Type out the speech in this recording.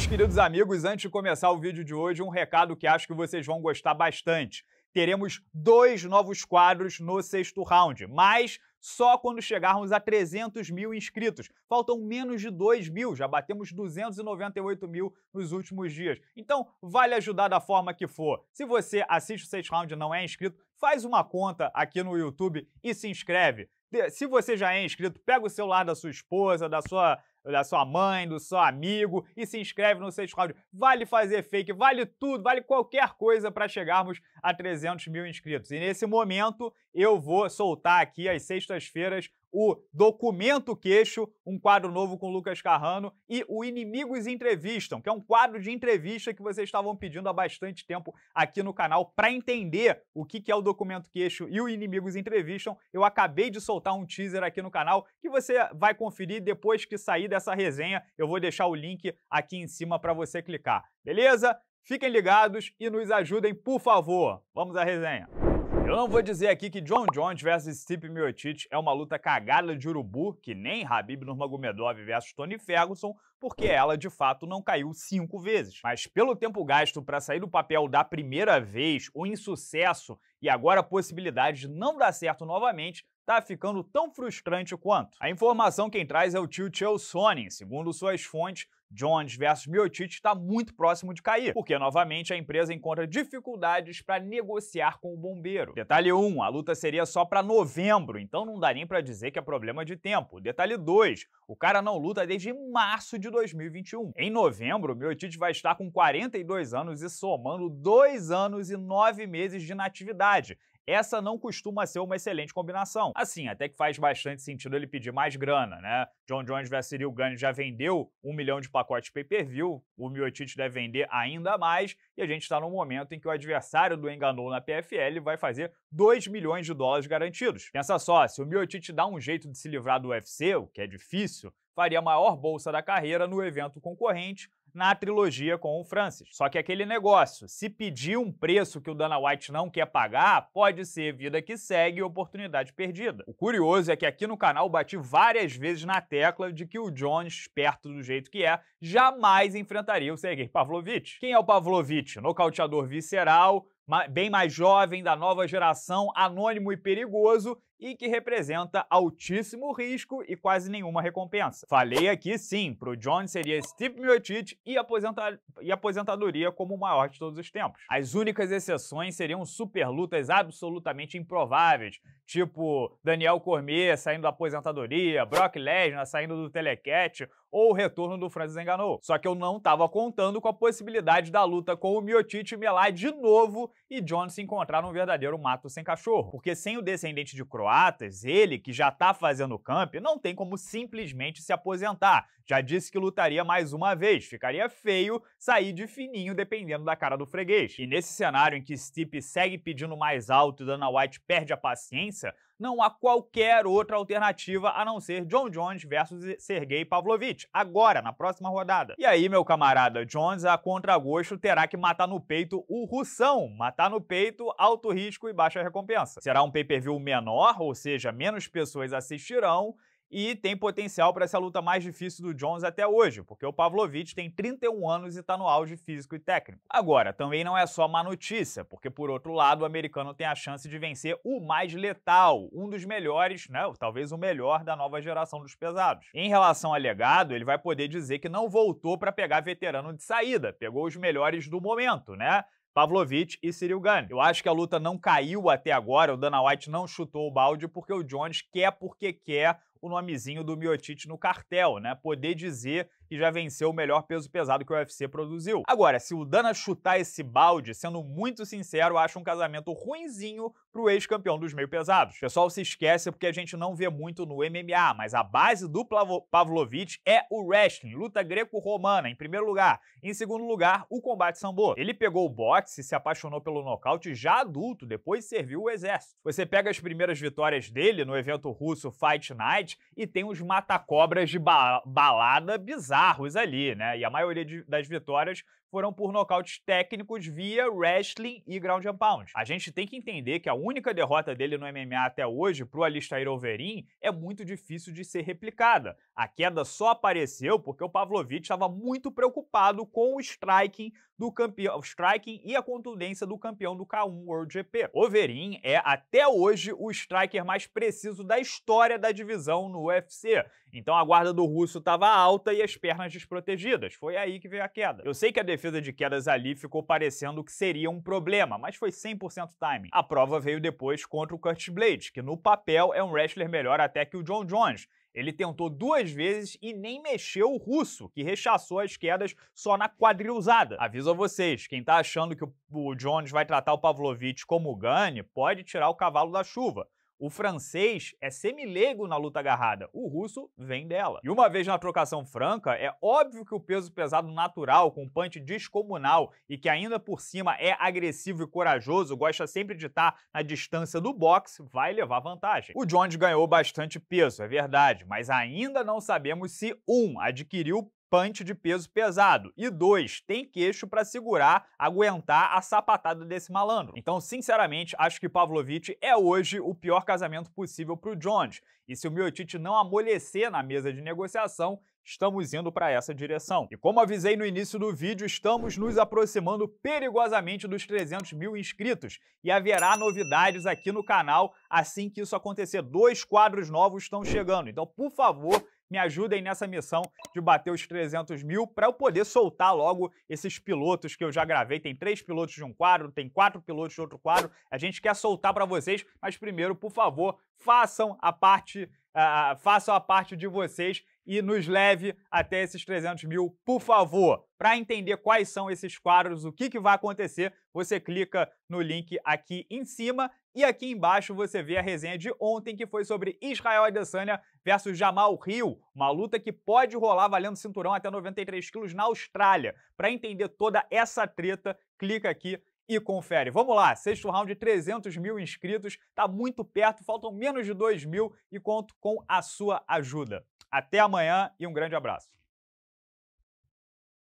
meus queridos amigos, antes de começar o vídeo de hoje, um recado que acho que vocês vão gostar bastante. Teremos dois novos quadros no sexto round, mas só quando chegarmos a 300 mil inscritos. Faltam menos de 2 mil, já batemos 298 mil nos últimos dias. Então, vale ajudar da forma que for. Se você assiste o sexto round e não é inscrito, faz uma conta aqui no YouTube e se inscreve. Se você já é inscrito, pega o celular da sua esposa, da sua da sua mãe, do seu amigo e se inscreve no sexto round. Vale fazer fake, vale tudo, vale qualquer coisa para chegarmos a 300 mil inscritos. E nesse momento eu vou soltar aqui às sextas-feiras o Documento Queixo, um quadro novo com Lucas Carrano, e o Inimigos Entrevistam, que é um quadro de entrevista que vocês estavam pedindo há bastante tempo aqui no canal para entender o que é o Documento Queixo e o Inimigos Entrevistam. Eu acabei de soltar um teaser aqui no canal que você vai conferir depois que sair dessa resenha. Eu vou deixar o link aqui em cima para você clicar, beleza? Fiquem ligados e nos ajudem, por favor. Vamos à resenha. Eu não vou dizer aqui que John Jones vs Steve Miocic é uma luta cagada de urubu, que nem Habib Nurmagomedov vs Tony Ferguson, porque ela de fato não caiu cinco vezes. Mas pelo tempo gasto para sair do papel da primeira vez, o insucesso e agora a possibilidade de não dar certo novamente, tá ficando tão frustrante quanto. A informação quem traz é o tio Chael Sonnen. Segundo suas fontes, Jones versus Miotic está muito próximo de cair, porque novamente a empresa encontra dificuldades para negociar com o bombeiro. Detalhe 1, a luta seria só para novembro, então não dá nem para dizer que é problema de tempo. Detalhe 2, o cara não luta desde março de 2021. Em novembro, Miotic vai estar com 42 anos e somando 2 anos e 9 meses de inatividade. Essa não costuma ser uma excelente combinação. Assim, até que faz bastante sentido ele pedir mais grana, né? John Jones vs Cyril Gane já vendeu um milhão de pacotes pay-per-view, o Miotiti deve vender ainda mais, e a gente está num momento em que o adversário do Enganou na PFL vai fazer 2 milhões de dólares garantidos. Pensa só, se o Miotiti dá um jeito de se livrar do UFC, o que é difícil, faria a maior bolsa da carreira no evento concorrente, na trilogia com o Francis. Só que aquele negócio, se pedir um preço que o Dana White não quer pagar, pode ser vida que segue e oportunidade perdida. O curioso é que aqui no canal bati várias vezes na tecla de que o Jones, esperto do jeito que é, jamais enfrentaria o Sergei Pavlovich. Quem é o Pavlovich? Nocauteador visceral, bem mais jovem, da nova geração, anônimo e perigoso, e que representa altíssimo risco e quase nenhuma recompensa. Falei aqui sim, pro Jones John seria Steve Miocic e, aposenta e aposentadoria como o maior de todos os tempos. As únicas exceções seriam super lutas absolutamente improváveis, tipo Daniel Cormier saindo da aposentadoria, Brock Lesnar saindo do telecat ou o retorno do Francis Enganou. Só que eu não estava contando com a possibilidade da luta com o Miocic melar de novo e John se encontrar num verdadeiro mato sem cachorro, porque sem o descendente de Croácia croatas, ele que já está fazendo camp, não tem como simplesmente se aposentar. Já disse que lutaria mais uma vez, ficaria feio sair de fininho dependendo da cara do freguês. E nesse cenário em que Stipe segue pedindo mais alto e Dana White perde a paciência, não há qualquer outra alternativa a não ser John Jones versus Sergei Pavlovich, agora, na próxima rodada. E aí, meu camarada, Jones a contragosto terá que matar no peito o Russão, matar no peito, alto risco e baixa recompensa. Será um pay-per-view menor, ou seja, menos pessoas assistirão, e tem potencial para essa luta mais difícil do Jones até hoje, porque o Pavlovich tem 31 anos e está no auge físico e técnico. Agora, também não é só má notícia, porque por outro lado, o americano tem a chance de vencer o mais letal, um dos melhores, né, talvez o melhor da nova geração dos pesados. Em relação ao legado, ele vai poder dizer que não voltou para pegar veterano de saída, pegou os melhores do momento, né? Pavlovich e Cyril Gane. Eu acho que a luta não caiu até agora, o Dana White não chutou o balde porque o Jones quer porque quer o nomezinho do Miotite no cartel, né? Poder dizer e já venceu o melhor peso pesado que o UFC produziu. Agora, se o Dana chutar esse balde, sendo muito sincero, acho um casamento ruinzinho pro ex-campeão dos meio pesados. pessoal se esquece porque a gente não vê muito no MMA, mas a base do Pavlovich é o wrestling, luta greco-romana, em primeiro lugar. Em segundo lugar, o combate sambo. Ele pegou o boxe, se apaixonou pelo nocaute já adulto, depois serviu o exército. Você pega as primeiras vitórias dele no evento russo Fight Night e tem os cobras de ba balada bizarra bizarros ali, né? E a maioria de, das vitórias foram por nocautes técnicos via wrestling e ground and pound. A gente tem que entender que a única derrota dele no MMA até hoje pro Alistair Overeem é muito difícil de ser replicada. A queda só apareceu porque o Pavlovich estava muito preocupado com o striking do campeão, o striking e a contundência do campeão do K1 World GP. Overeem é até hoje o striker mais preciso da história da divisão no UFC. Então a guarda do russo estava alta e as pernas pernas desprotegidas. Foi aí que veio a queda. Eu sei que a defesa de quedas ali ficou parecendo que seria um problema, mas foi 100% timing. A prova veio depois contra o Curtis Blade, que no papel é um wrestler melhor até que o John Jones, ele tentou duas vezes e nem mexeu o russo, que rechaçou as quedas só na quadrilzada. Aviso a vocês, quem tá achando que o Jones vai tratar o Pavlovich como o Gane, pode tirar o cavalo da chuva. O francês é semilego na luta agarrada, o russo vem dela. E uma vez na trocação franca, é óbvio que o peso pesado natural, com punch descomunal e que ainda por cima é agressivo e corajoso, gosta sempre de estar tá na distância do boxe, vai levar vantagem. O Jones ganhou bastante peso, é verdade, mas ainda não sabemos se um adquiriu punch de peso pesado. E dois, tem queixo para segurar, aguentar a sapatada desse malandro. Então, sinceramente, acho que Pavlovich é hoje o pior casamento possível para o Jones. E se o Miotic não amolecer na mesa de negociação, estamos indo para essa direção. E como avisei no início do vídeo, estamos nos aproximando perigosamente dos 300 mil inscritos e haverá novidades aqui no canal assim que isso acontecer. Dois quadros novos estão chegando, então por favor me ajudem nessa missão de bater os 300 mil para eu poder soltar logo esses pilotos que eu já gravei. Tem três pilotos de um quadro, tem quatro pilotos de outro quadro. A gente quer soltar para vocês, mas primeiro, por favor, façam a parte Uh, façam a parte de vocês e nos leve até esses 300 mil, por favor. Para entender quais são esses quadros, o que, que vai acontecer, você clica no link aqui em cima e aqui embaixo você vê a resenha de ontem que foi sobre Israel Adesanya versus Jamal Rio, uma luta que pode rolar valendo cinturão até 93 quilos na Austrália. Para entender toda essa treta, clica aqui e confere. Vamos lá, sexto round, 300 mil inscritos, está muito perto, faltam menos de 2 mil e conto com a sua ajuda. Até amanhã e um grande abraço.